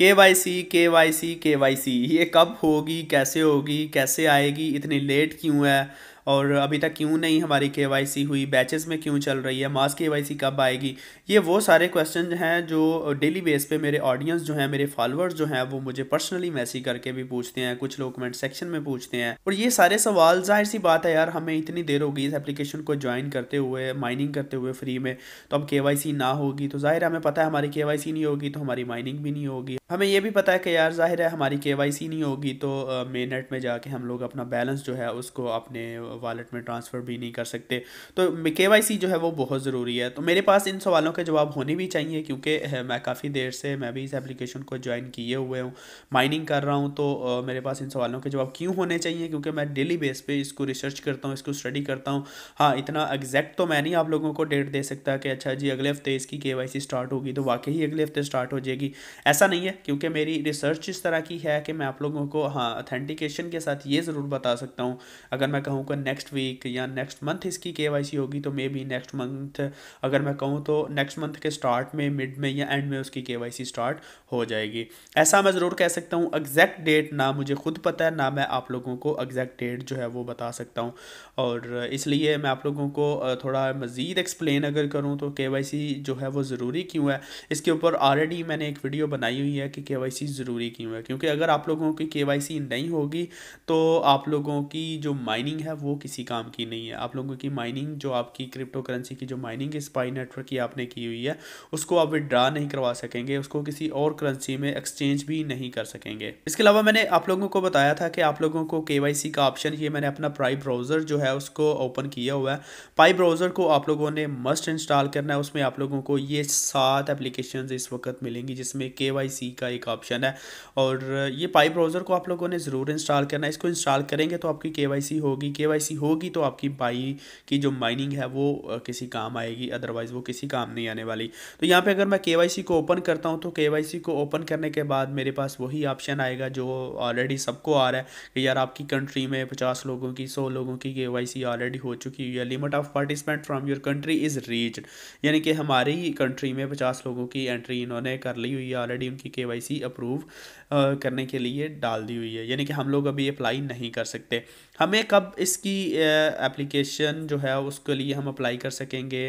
के Y C के Y C के वाई सी ये कब होगी कैसे होगी कैसे आएगी इतनी लेट क्यों है और अभी तक क्यों नहीं हमारी के हुई बैचेस में क्यों चल रही है मास के कब आएगी ये वो सारे क्वेश्चन हैं जो डेली बेस पे मेरे ऑडियंस जो हैं मेरे फॉलोअर्स जो हैं वो मुझे पर्सनली मैसेज करके भी पूछते हैं कुछ लोग कमेंट सेक्शन में पूछते हैं और ये सारे सवाल जाहिर सी बात है यार हमें इतनी देर होगी इस एप्लीकेशन को ज्वाइन करते हुए माइनिंग करते हुए फ्री में तो अब के ना होगी तो जाहिर हमें पता है हमारी के नहीं होगी तो हमारी माइनिंग भी नहीं होगी हमें ये भी पता है कि यार जाहिर है हमारी के नहीं होगी तो मेन नेट में जाके हम लोग अपना बैलेंस जो है उसको अपने वॉलेट में ट्रांसफ़र भी नहीं कर सकते तो के जो है वो बहुत ज़रूरी है तो मेरे पास इन सवालों के जवाब होने भी चाहिए क्योंकि मैं काफ़ी देर से मैं भी इस एप्लीकेशन को ज्वाइन किए हुए हूँ माइनिंग कर रहा हूँ तो मेरे पास इन सवालों के जवाब क्यों होने चाहिए क्योंकि मैं डेली बेस पर इसको रिसर्च करता हूँ इसको स्टडी करता हूँ हाँ इतना एग्जैक्ट तो मैं नहीं आप लोगों को डेट दे सकता कि अच्छा जी अगले हफ्ते इसकी के स्टार्ट होगी तो वाकई ही अगले हफ्ते स्टार्ट हो जाएगी ऐसा नहीं है क्योंकि मेरी रिसर्च इस तरह की है कि मैं आप लोगों को हाँ अथेंटिकेशन के साथ ये ज़रूर बता सकता हूँ अगर मैं कहूँ कि नेक्स्ट वीक या नेक्स्ट मंथ इसकी के होगी तो मे बी नेक्स्ट मंथ अगर मैं कहूँ तो नेक्स्ट मंथ के स्टार्ट में मिड में या एंड में उसकी के स्टार्ट हो जाएगी ऐसा मैं ज़रूर कह सकता हूँ एग्जैक्ट डेट ना मुझे खुद पता है ना मैं आप लोगों को एग्जैक्ट डेट जो है वो बता सकता हूँ और इसलिए मैं आप लोगों को थोड़ा मज़ीद एक्सप्लेन अगर करूँ तो के जो है वो ज़रूरी क्यों है इसके ऊपर ऑलरेडी मैंने एक वीडियो बनाई हुई है कि के ज़रूरी क्यों है क्योंकि अगर आप लोगों की के नहीं होगी तो आप लोगों की जो माइनिंग है वो वो किसी काम की नहीं है आप लोगों की माइनिंग जो आपकी क्रिप्टो करेंसी की जो माइनिंग स्पाई नेटवर्क की आपने की हुई है उसको आप विड्रा नहीं करवा सकेंगे उसको किसी और करेंसी में एक्सचेंज भी नहीं कर सकेंगे इसके अलावा मैंने आप लोगों को बताया था कि आप लोगों को के का ऑप्शन ये मैंने अपना प्राई ब्राउज़र जो है उसको ओपन किया हुआ है पाई ब्राउज़र को आप लोगों ने मस्ट इंस्टॉल करना है उसमें आप लोगों को ये सात एप्लीकेशन इस वक्त मिलेंगी जिसमें के का एक ऑप्शन है और ये पाई ब्राउज़र को आप लोगों ने ज़रूर इंस्टॉल करना है इसको इंस्टॉल करेंगे तो आपकी के होगी के के होगी तो आपकी बाई की जो माइनिंग है वो किसी काम आएगी अदरवाइज़ वो किसी काम नहीं आने वाली तो यहाँ पे अगर मैं के को ओपन करता हूँ तो के को ओपन करने के बाद मेरे पास वही ऑप्शन आएगा जो ऑलरेडी सबको आ रहा है कि यार आपकी कंट्री में पचास लोगों की सौ लोगों की के ऑलरेडी हो चुकी हुई है limit of participant from your country is reached यानी कि हमारी कंट्री में पचास लोगों की एंट्री इन्होंने कर ली हुई है ऑलरेडी उनकी के अप्रूव करने के लिए डाल दी हुई है यानी कि हम लोग अभी अप्लाई नहीं कर सकते हमें कब इसकी की एप्लीकेशन जो है उसके लिए हम अप्लाई कर सकेंगे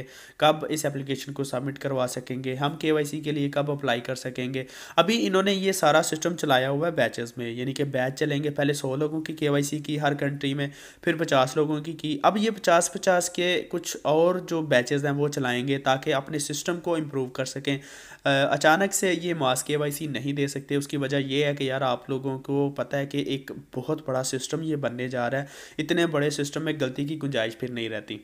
कब इस एप्लीकेशन को सबमिट करवा सकेंगे हम के के लिए कब अप्लाई कर सकेंगे अभी इन्होंने ये सारा सिस्टम चलाया हुआ है बैचेस में यानी कि बैच चलेंगे पहले सौ लोगों की के की हर कंट्री में फिर पचास लोगों की की अब ये पचास पचास के कुछ और जो बैचेज़ हैं वो चलाएँगे ताकि अपने सिस्टम को इम्प्रूव कर सकें अचानक से ये मास के नहीं दे सकते उसकी वजह यह है कि यार आप लोगों को पता है कि एक बहुत बड़ा सिस्टम ये बनने जा रहा है इतने बड़े सिस्टम में गलती की गुंजाइश फिर नहीं रहती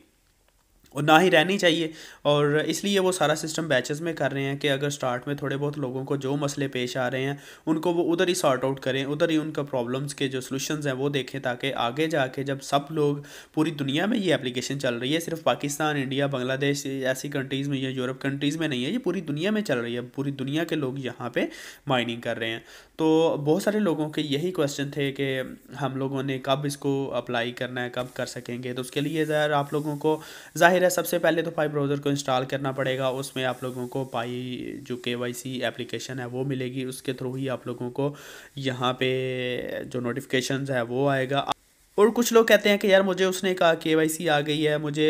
और ना ही रहनी चाहिए और इसलिए वो सारा सिस्टम बैचेस में कर रहे हैं कि अगर स्टार्ट में थोड़े बहुत लोगों को जो मसले पेश आ रहे हैं उनको वो उधर ही सॉर्ट आउट करें उधर ही उनका प्रॉब्लम्स के जो सॉल्यूशंस हैं वो देखें ताकि आगे जाके जब सब लोग पूरी दुनिया में ये एप्लीकेशन चल रही है सिर्फ पाकिस्तान इंडिया बांग्लादेश ऐसी कंट्रीज़ में या यूरोप कंट्रीज़ में नहीं है ये पूरी दुनिया में चल रही है पूरी दुनिया के लोग यहाँ पर माइनिंग कर रहे हैं तो बहुत सारे लोगों के यही क्वेश्चन थे कि हम लोगों ने कब इसको अप्लाई करना है कब कर सकेंगे तो उसके लिए ज़ाहिर आप लोगों को ज़ाहिर जाहिर है सबसे पहले तो पाई ब्राउज़र को इंस्टॉल करना पड़ेगा उसमें आप लोगों को पाई जो के एप्लीकेशन है वो मिलेगी उसके थ्रू ही आप लोगों को यहाँ पे जो नोटिफिकेशन है वो आएगा और कुछ लोग कहते हैं कि यार मुझे उसने कहा के आ गई है मुझे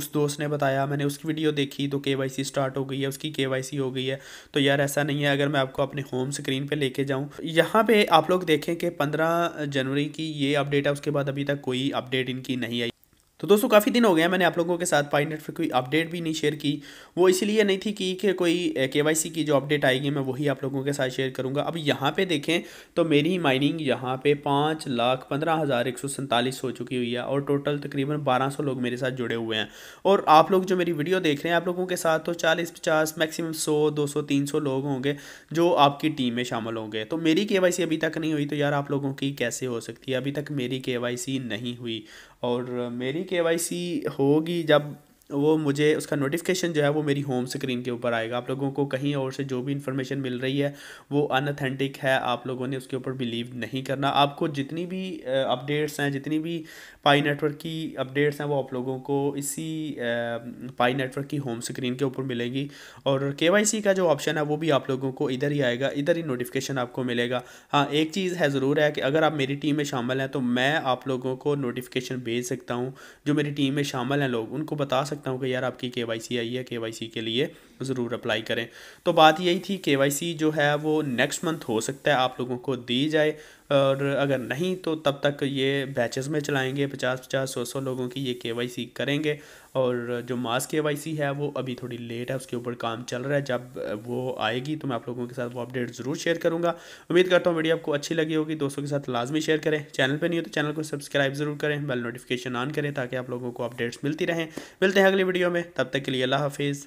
उस दोस्त ने बताया मैंने उसकी वीडियो देखी तो के स्टार्ट हो गई है उसकी के हो गई है तो यार ऐसा नहीं है अगर मैं आपको अपने होम स्क्रीन पे लेके जाऊं यहाँ पे आप लोग देखें कि 15 जनवरी की ये अपडेट है उसके बाद अभी तक कोई अपडेट इनकी नहीं आई तो दोस्तों काफ़ी दिन हो गया मैंने आप लोगों के साथ नेट पर कोई अपडेट भी नहीं शेयर की वो इसलिए नहीं थी कि, कोई के की जो अपडेट आएगी मैं वही आप लोगों के साथ शेयर करूंगा अब यहाँ पे देखें तो मेरी माइनिंग यहाँ पे पाँच लाख पंद्रह हज़ार एक सौ सैंतालीस हो चुकी हुई है और टोटल तकरीबन बारह सौ लोग मेरे साथ जुड़े हुए हैं और आप लोग जो मेरी वीडियो देख रहे हैं आप लोगों के साथ तो चालीस पचास मैक्सिमम सौ दो सौ तीन सौ लोग होंगे जो आपकी टीम में शामिल होंगे तो मेरी के अभी तक नहीं हुई तो यार आप लोगों की कैसे हो सकती है अभी तक मेरी के नहीं हुई और मेरी के होगी जब वो मुझे उसका नोटिफिकेशन जो है वो मेरी होम स्क्रीन के ऊपर आएगा आप लोगों को कहीं और से जो भी इन्फॉर्मेशन मिल रही है वो अनथेंटिक है आप लोगों ने उसके ऊपर बिलीव नहीं करना आपको जितनी भी अपडेट्स हैं जितनी भी पाई नेटवर्क की अपडेट्स हैं वो आप लोगों को इसी पाई नेटवर्क की होम स्क्रीन के ऊपर मिलेगी और के का जो ऑप्शन है वो भी आप लोगों को इधर ही आएगा इधर ही नोटिफिकेशन आपको मिलेगा हाँ एक चीज़ है ज़रूर है कि अगर आप मेरी टीम में शामिल हैं तो मैं आप लोगों को नोटिफिकेशन भेज सकता हूँ जो मेरी टीम में शामिल हैं लोग उनको बता सकता हूँ कि यार आपकी के आई है के के लिए ज़रूर अप्लाई करें तो बात यही थी के जो है वो नेक्स्ट मंथ हो सकता है आप लोगों को दी जाए और अगर नहीं तो तब तक ये बैचेस में चलाएंगे पचास पचास सौ सौ लोगों की ये के करेंगे और जो मास के है वो अभी थोड़ी लेट है उसके ऊपर काम चल रहा है जब वो आएगी तो मैं आप लोगों के साथ वो अपडेट ज़रूर शेयर करूँगा उम्मीद करता हूँ वीडियो आपको अच्छी लगी होगी दोस्तों के साथ लाजमी शेयर करें चैनल पर नहीं हो तो चैनल को सब्सक्राइब ज़रूर करें बेल नोटिफिकेशन ऑन करें ताकि आप लोगों को अपडेट्स मिलती रहें मिलते हैं अगली वीडियो में तब तक के लिए अल्लाह हाफिज़